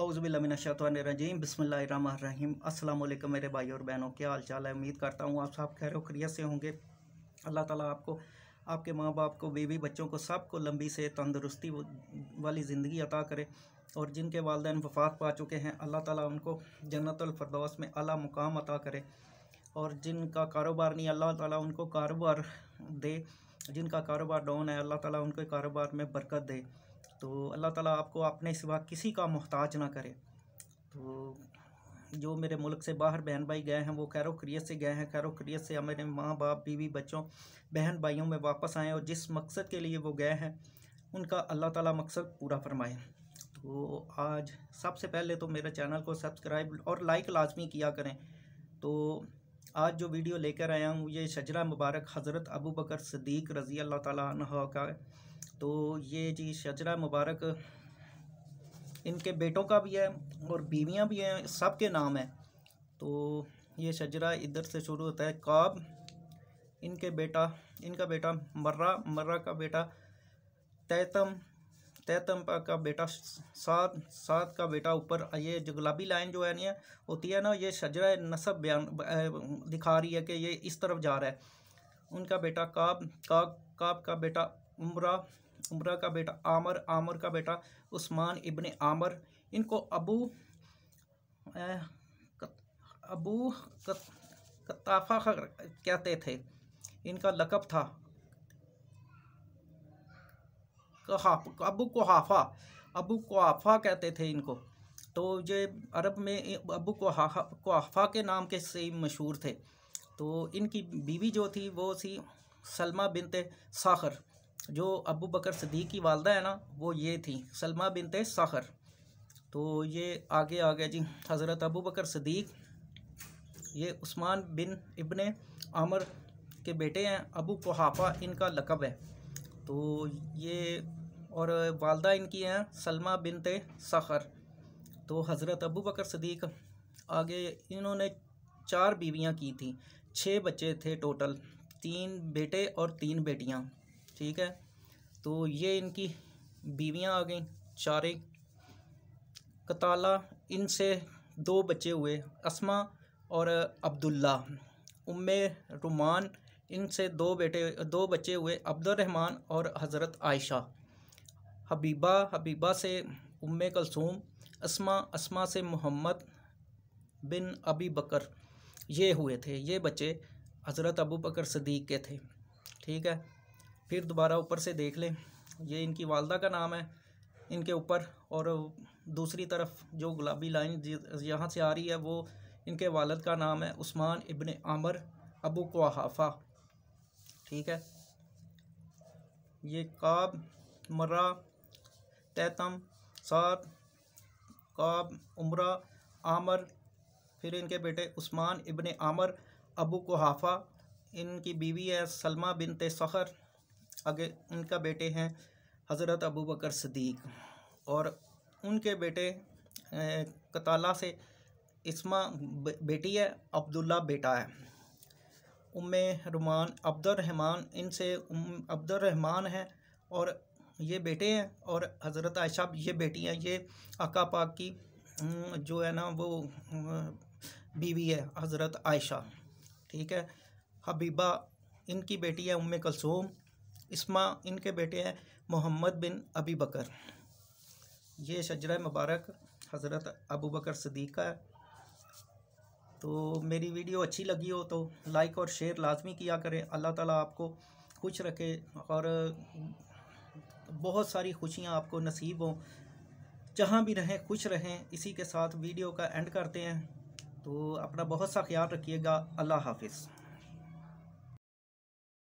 अउज़बिल्लाशतरजीम बसमीम अस्सलाम वालेकुम मेरे भाई और बहनों क्या हाल चाल है उम्मीद करता हूँ आप सब खैर वक्रियत से होंगे अल्लाह ताला आपको आपके माँ बाप को बीवी बच्चों को सबको लंबी से तंदुरुस्ती वाली ज़िंदगी अता करे और जिनके वालदे वफात पा चुके हैं अल्लाह ताला उनको जन्नतफरदौस में अला मुकाम अता करे और जिनका कारोबार नहीं अल्लाह ताला उनको कारोबार दे जिनका कारोबार डाउन है अल्लाह ताला उनके कारोबार में बरकत दे तो अल्लाह ताला आपको अपने सिवा किसी का मोहताज ना करे तो जो मेरे मुल्क से बाहर बहन भाई गए हैं वो खैर क्रियत से गए हैं खैर क्रियत से मेरे माँ बाप बीवी बच्चों बहन भाइयों में वापस आएँ और जिस मकसद के लिए वो गए हैं उनका अल्लाह ताला मकसद पूरा फरमाए तो आज सबसे पहले तो मेरे चैनल को सब्सक्राइब और लाइक लाजमी किया करें तो आज जो वीडियो लेकर आया हूँ ये शजरा मुबारक हज़रत अबू बकर सदीक रज़ी अल्लाह ताली का तो ये जी शजरा मुबारक इनके बेटों का भी है और बीवियाँ भी हैं सब के नाम हैं तो ये शजरा इधर से शुरू होता है काब इनके बेटा इनका बेटा मर्रा मर्रा का बेटा तैतम तैतम का बेटा सात सात का बेटा ऊपर ये जो गुलाबी लाइन जो है नहीं है होती है ना ये शजरा नसब बयान दिखा रही है कि ये इस तरफ जा रहा है उनका बेटा काब काब काब का बेटा उम्रा उमरा का बेटा आमर आमर का बेटा उस्मान इबन आमर इनको अबू कत, अबू कत, कहते थे इनका लकब था अबू कोहाफा अबू कोहाफा कहते थे इनको तो ये अरब में अबू कोहाफा कोहाफा के नाम के से मशहूर थे तो इनकी बीवी जो थी वो थी सलमा बिनते साखर जो अबू बकर सदीक की वालदा है ना वो ये थी सलमा बिनते साखर तो ये आगे आ गया जी हज़रत अबू बकर सदीक ये उस्मान बिन इबन आमर के बेटे हैं अबू कोहाफा इनका लकब है तो ये और वालदा इनकी हैं सलमा बिनते साखर तो हज़रत अबू बकर सदीक आगे इन्होंने चार बीवियां की थी छः बच्चे थे टोटल तीन बेटे और तीन बेटियां ठीक है तो ये इनकी बीवियाँ आ गई चार एक कताला इनसे दो बच्चे हुए असमा और अब्दुल्ला उम रुमान इनसे दो बेटे दो बच्चे हुए अब्दुलरहमान और हज़रत आयशा हबीबा हबीबा से उम कलसूम असमा असमा से मोहम्मद बिन अबी बकर ये हुए थे ये बच्चे हज़रत अबू बकर सदीक के थे ठीक है फिर दोबारा ऊपर से देख लें ये इनकी वालदा का नाम है इनके ऊपर और दूसरी तरफ जो गुलाबी लाइन यहाँ से आ रही है वो इनके वालद का नाम है उस्मान इबन आमर अबू कोहाफा ठीक है ये काब मर्रा तैतम सात काब उमरा आमर फिर इनके बेटे उस्मान इबन आमर अबू कोहाफा इनकी बीवी है सलमा बिनते सखर आगे उनका बेटे हैं हज़रत अबू बकर सदीक और उनके बेटे कताला से इसमा बेटी है अब्दुल्ला बेटा है उम रुमान अब्दुलरहमान इनसे अब्दुलरहमान हैं और ये बेटे हैं और हज़रत आयशा ये बेटी हैं ये अका पाक की जो है ना वो बीवी है हज़रत आयशा ठीक है हबीबा इनकी बेटी है उम कलसूम इसमा इनके बेटे हैं मोहम्मद बिन अबी बकर ये शजर मुबारक हज़रत अबू बकर सदीक का है तो मेरी वीडियो अच्छी लगी हो तो लाइक और शेयर लाजमी किया करें अल्लाह ताला आपको खुश रखे और बहुत सारी खुशियाँ आपको नसीब हों जहाँ भी रहें खुश रहें इसी के साथ वीडियो का एंड करते हैं तो अपना बहुत सा ख्याल रखिएगा अल्लाह हाफिज़